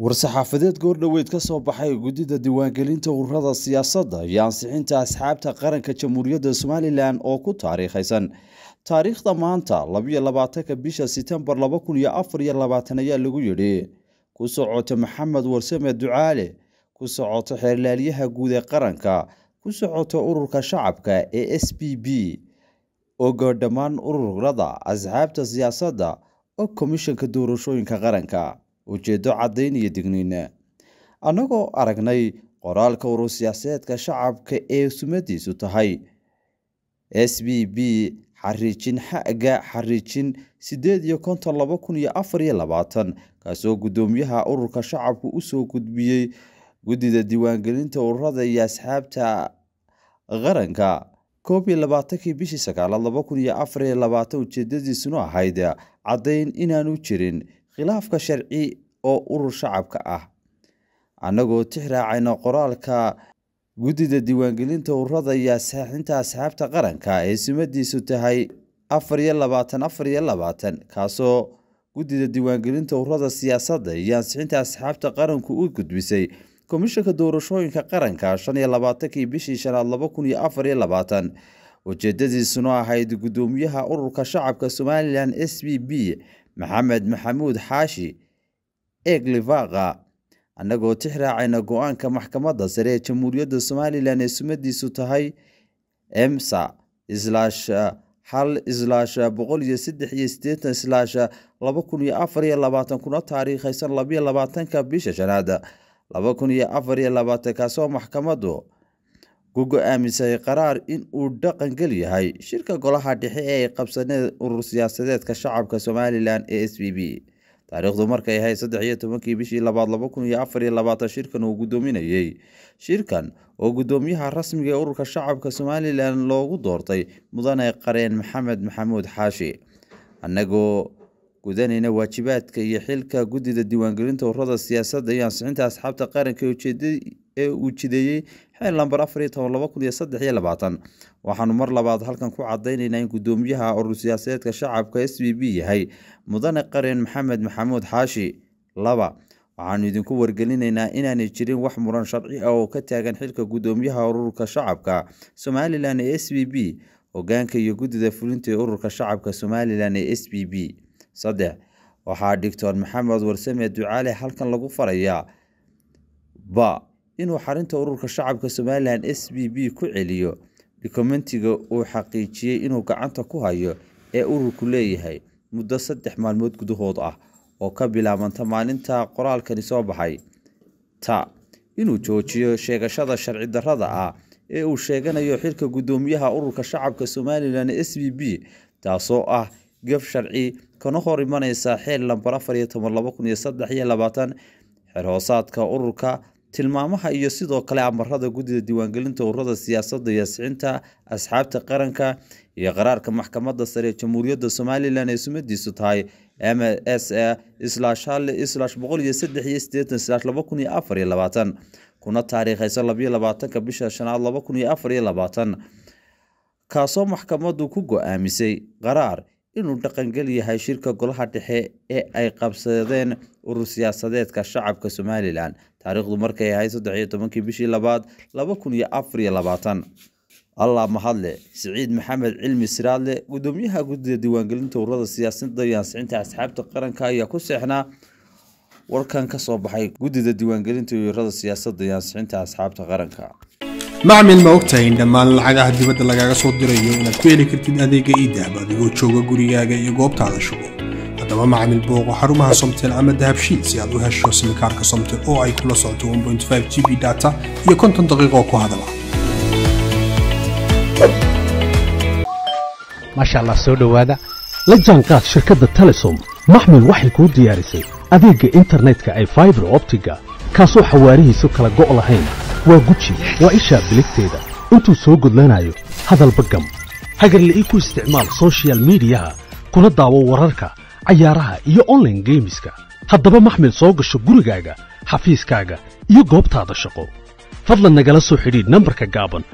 war-saxaafadeed goordhoweyd ka soo baxay guddida diiwaangelinta ururada siyaasadda iyo ansixinta asxaabta qaranka jamhuuriyadda somalilan oo ku taariikhaysan taariikhda maanta labayo labaatanka bisha setembar laba kun iyo afar iyo labaatan ayaa lagu yidhi ku socota maxamed warsame ducaale ku socota xeerlaaliyaha guud ee qaranka ku socota ururka shacabka ee s b b ogo dhammaan ururada asxaabta siyaasadda oo komishanka doorashooyinka qaranka ujeeddo caddayn iyo digniina annagoo aragnay qoraalka urur siyaasadeedka shacabka ee sumadiisu tahay s b b xariijin xaga xariijin sideed iyo konton laba kun iyo afar iyo labaatan kaasoo guddoomiyaha ururka shacabku usoo gudbiyey guddida diiwaangelinta ururada iyo asxaabta qaranka koob iyo labaatankii bishii sagaalaad laba kun iyo afar iyo labaatan ujeedadiisuna ahayd caddayn inaanu jirin khilaafka sharci oo urur shacabka ah annagoo tix qoraalka guddida diiwaangelinta ururada iyo asxaaxinta asxaabta qaranka ee sumadiisu tahay afar iyo labaatan afar iyo labaatan kaasoo guddida diiwaangelinta ururada siyaasadda iyo ansixinta asxaabta qaranku u gudbisay komishanka doorashooyinka qaranka shan iyo labaatankii bishii shanaad laba kun iyo afar iyo labaatan ujeedadiisuna ahayd guddoomiyaha ururka shacabka somalilan s b b maxamed maxamuud xaashi eeg annagoo tix raacayna go-aanka maxkamadda sare ee jamhuuriyadda somalilan ee sumadiisu tahay emsa islaasha hal islaasha boqol iyo saddex iyo siddeetan islaasha laba kun iyo afar iyo labaatan kuna taariikhaysan labiyo labaatanka bisha shanaad laba kun iyo afar iyo labaatan labaatankaasoo maxkamaddu gugo aaminsay qaraar in uu dhaqangal yahay shirka golaha dhexe ee ay qabsaneen urur siyaasadeedka shacabka somalilan ee s b b taariikhdu markay ahayd saddex iyo tobankii bishii labaad laba kun iyo afar iyo labaatan shirkan uu guddoominayey shirkan oo guddoomiyaha rasmiga ee ururka shacabka somalilan loogu doortay mudane qareen maxamed maxamuud xaashi annagoo gudanayna waajibaadka iyo xilka guddida diiwaangelinta ururada siyaasadda iyo ansixinta asxaabta qaranka ujeedada ee uu jideeyey xeel lamber waxaanu mar labaad halkan ku cadaynaynaa in guddoomiyaha urur siyaasadeedka shacabka s b b yahay mudane qaran maxamed maxamuud xaashi laba waxaanu idinku wargelinaynaa inaanay jirin wax muran sharci ah oo ka taagan xilka guddoomiyaha ururka shacabka somalilan ee s b b hogaanka iyo guddida fulinta ee ururka shacabka somalilan ee s b b saddex waxaa dhigtoon maxamed warsame ducaale halkan lagu farayaa ba inuu xarunta ururka shacabka somalilan s b b ku celiyo dukumentiga uu xaqiijiyey inuu gacanta ku hayo ee ururku leeyahay muddo saddex maalmood gudahood ah oo ka bilaabanta maalinta qoraalkani soo baxay ta inuu joojiyo sheegashada sharci darrada ah ee uu sheeganayo xilka guddoomiyaha ururka shacabka somalilan s b b taasoo ah gef sharci kana hor imaneysa xeel lambar afar iyo toban laba kun iyo saddex iyo labaatan xerhoosaadka ururka tilmaamaha iyo sidoo kale amarada guddida diiwaangelinta ururada siyaasadda yaasixinta asxaabta qaranka iyo qaraarka maxkamadda sare ee jamhuuriyadda somalilan ay sumadiisu tahay m s kuna taariikhaysa labaatanka bisha shanaad kun afar labaatan kaasoo maxkamaddu ku go-aamisay qaraar inuu dhaqangel yahay shirka golaha dhexe ee ay qabsadeen urur siyaasadeedka shacabka somalilan taariikhdu markay ahayd saddex iyo tobankii bishii labaad laba kun iyo afar iyo labaatan allah mahadle siciid maxamed cilmi siraadle gudoomiyaha guddida diiwaangelinta ururada siyaasadda iyo ansicinta asxaabta qaranka ayaa ku seexnaa warkan ka soo baxay guddida diiwaangelinta ururada siyaasadda iyo ansicinta asxaabta qaranka macmil ma ogtahay in dhammaan lacagaha dibadda lagaaga soo dirayo inaad ku heli kartid adeega iidahba adigoo jooga gurigaaga iyo goobtaada shugo ama macaamil booqo xarumaha somtel ama dahabshiid si aad u hesho simikaarka somtel oo ay kula socoto g b data iyo konton daqiiqoo ku hadala maasha allah soo dhowaada la jaanqaad shirkadda telesom maxmil waxay kuu diyaarisay adeegga internetka ay faibar optiga kaasoo xawaarihiisu kala go' lahayn waa guji waa ishaa biligteeda intuu soo gudlanaayo hadalba gam hagarle ii ku isticmaal sochial midiyaha kuna daawo wararka cayaaraha iyo online geemiska haddaba maxmil soo gasho gurigaaga xafiiskaaga iyo goobtaada shaqo fadlan nagala soo xidhiidh nambarka gaaban